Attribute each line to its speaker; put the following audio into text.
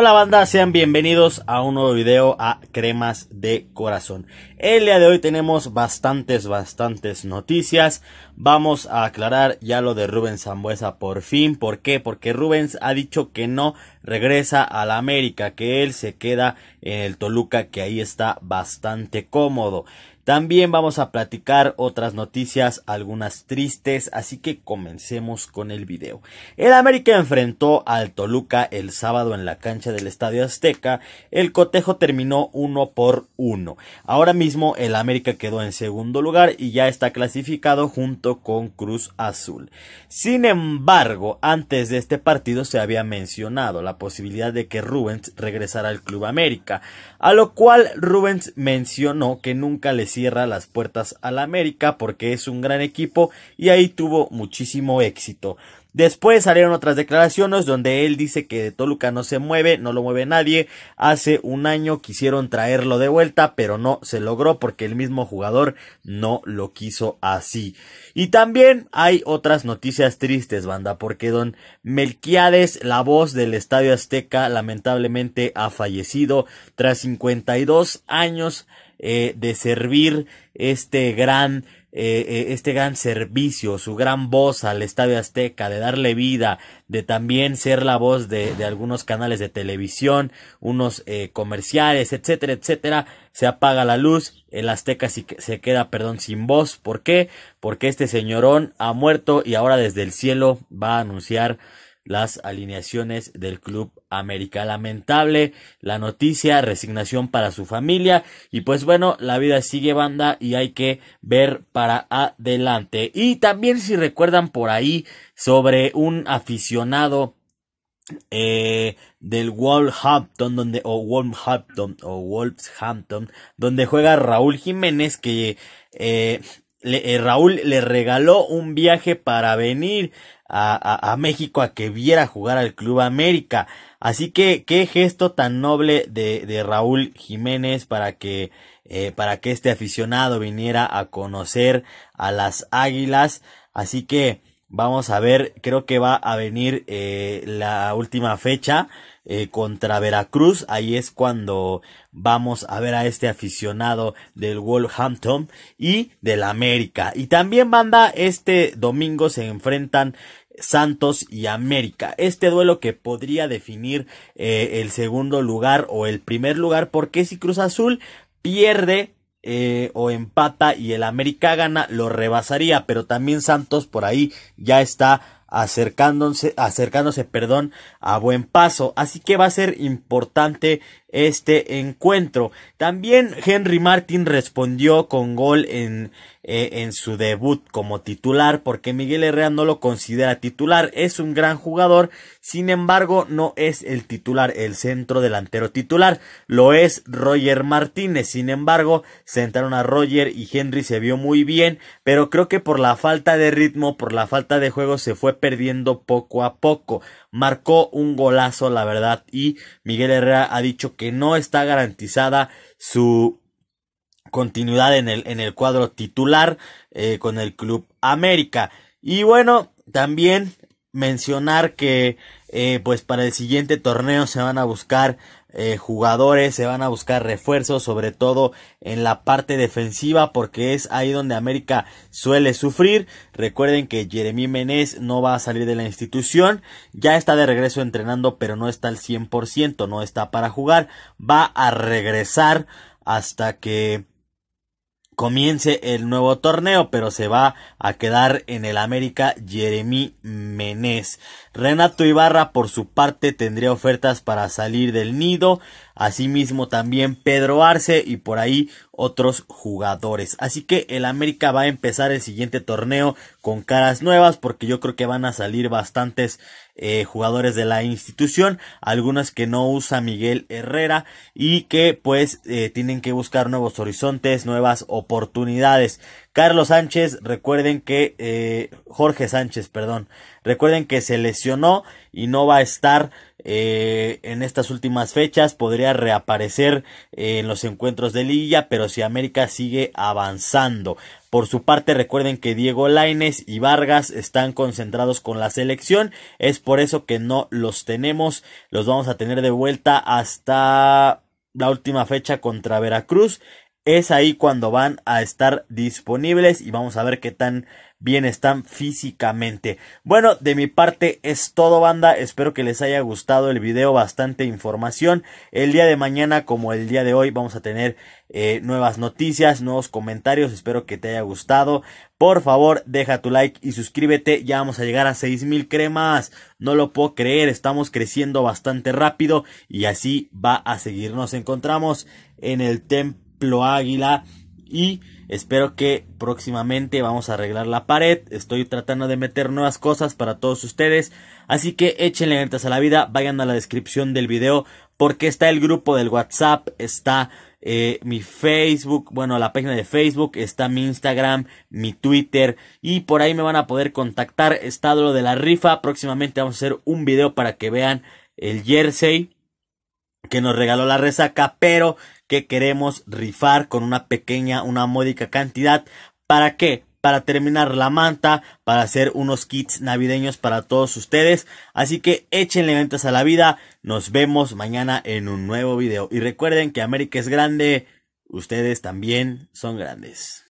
Speaker 1: Hola banda, sean bienvenidos a un nuevo video a Cremas de Corazón. El día de hoy tenemos bastantes, bastantes noticias. Vamos a aclarar ya lo de Rubens Zambuesa por fin. ¿Por qué? Porque Rubens ha dicho que no regresa a la América, que él se queda en el Toluca, que ahí está bastante cómodo. También vamos a platicar otras noticias, algunas tristes, así que comencemos con el video. El América enfrentó al Toluca el sábado en la cancha del Estadio Azteca. El cotejo terminó uno por uno. Ahora mismo el América quedó en segundo lugar y ya está clasificado junto con Cruz Azul. Sin embargo, antes de este partido se había mencionado la posibilidad de que Rubens regresara al Club América, a lo cual Rubens mencionó que nunca les cierra las puertas al América porque es un gran equipo y ahí tuvo muchísimo éxito. Después salieron otras declaraciones donde él dice que Toluca no se mueve, no lo mueve nadie. Hace un año quisieron traerlo de vuelta, pero no se logró porque el mismo jugador no lo quiso así. Y también hay otras noticias tristes, banda, porque don Melquiades, la voz del Estadio Azteca, lamentablemente ha fallecido tras 52 años eh, de servir este gran eh, eh, este gran servicio, su gran voz al Estadio Azteca, de darle vida, de también ser la voz de, de algunos canales de televisión, unos eh, comerciales, etcétera, etcétera, se apaga la luz, el Azteca se queda, perdón, sin voz. ¿Por qué? Porque este señorón ha muerto y ahora desde el cielo va a anunciar las alineaciones del Club América. Lamentable la noticia, resignación para su familia y pues bueno, la vida sigue banda y hay que ver para adelante. Y también si recuerdan por ahí sobre un aficionado eh, del Wolverhampton donde o Wolverhampton o donde juega Raúl Jiménez que eh, eh, Raúl le regaló un viaje para venir a, a, México a que viera jugar al Club América. Así que qué gesto tan noble de, de Raúl Jiménez para que eh, para que este aficionado viniera a conocer a las Águilas. Así que vamos a ver, creo que va a venir eh, la última fecha eh, contra Veracruz. Ahí es cuando vamos a ver a este aficionado del Wolverhampton y del América. Y también banda, este domingo se enfrentan Santos y América. Este duelo que podría definir eh, el segundo lugar o el primer lugar, porque si Cruz Azul pierde eh, o empata y el América gana, lo rebasaría, pero también Santos por ahí ya está acercándose, acercándose, perdón, a buen paso. Así que va a ser importante este encuentro. También Henry Martin respondió con gol en, eh, en su debut como titular porque Miguel Herrera no lo considera titular. Es un gran jugador, sin embargo no es el titular, el centro delantero titular. Lo es Roger Martínez. Sin embargo, sentaron a Roger y Henry se vio muy bien, pero creo que por la falta de ritmo, por la falta de juego se fue perdiendo poco a poco. Marcó un golazo, la verdad, y Miguel Herrera ha dicho que no está garantizada su continuidad en el, en el cuadro titular eh, con el Club América. Y bueno, también mencionar que eh, pues para el siguiente torneo se van a buscar eh, jugadores, se van a buscar refuerzos, sobre todo en la parte defensiva, porque es ahí donde América suele sufrir. Recuerden que Jeremy Menez no va a salir de la institución, ya está de regreso entrenando, pero no está al 100%, no está para jugar, va a regresar hasta que comience el nuevo torneo, pero se va a quedar en el América Jeremy Menés. Renato Ibarra por su parte tendría ofertas para salir del nido, asimismo también Pedro Arce y por ahí otros jugadores. Así que el América va a empezar el siguiente torneo con caras nuevas porque yo creo que van a salir bastantes eh, jugadores de la institución, algunas que no usa Miguel Herrera y que pues eh, tienen que buscar nuevos horizontes, nuevas oportunidades. Carlos Sánchez, recuerden que eh, Jorge Sánchez, perdón, recuerden que se lesionó y no va a estar eh, en estas últimas fechas podría reaparecer eh, en los encuentros de liguilla, pero si América sigue avanzando. Por su parte, recuerden que Diego Laines y Vargas están concentrados con la selección. Es por eso que no los tenemos. Los vamos a tener de vuelta hasta la última fecha contra Veracruz. Es ahí cuando van a estar disponibles y vamos a ver qué tan bien están físicamente. Bueno, de mi parte es todo banda, espero que les haya gustado el video, bastante información. El día de mañana como el día de hoy vamos a tener eh, nuevas noticias, nuevos comentarios, espero que te haya gustado. Por favor, deja tu like y suscríbete, ya vamos a llegar a 6000 cremas. No lo puedo creer, estamos creciendo bastante rápido y así va a seguir. Nos encontramos en el templo águila y Espero que próximamente vamos a arreglar la pared. Estoy tratando de meter nuevas cosas para todos ustedes. Así que échenle ventas a la vida. Vayan a la descripción del video. Porque está el grupo del WhatsApp. Está eh, mi Facebook. Bueno, la página de Facebook. Está mi Instagram. Mi Twitter. Y por ahí me van a poder contactar. Está lo de la rifa. Próximamente vamos a hacer un video para que vean el jersey que nos regaló la resaca, pero que queremos rifar con una pequeña, una módica cantidad. ¿Para qué? Para terminar la manta, para hacer unos kits navideños para todos ustedes. Así que échenle ventas a la vida. Nos vemos mañana en un nuevo video. Y recuerden que América es grande. Ustedes también son grandes.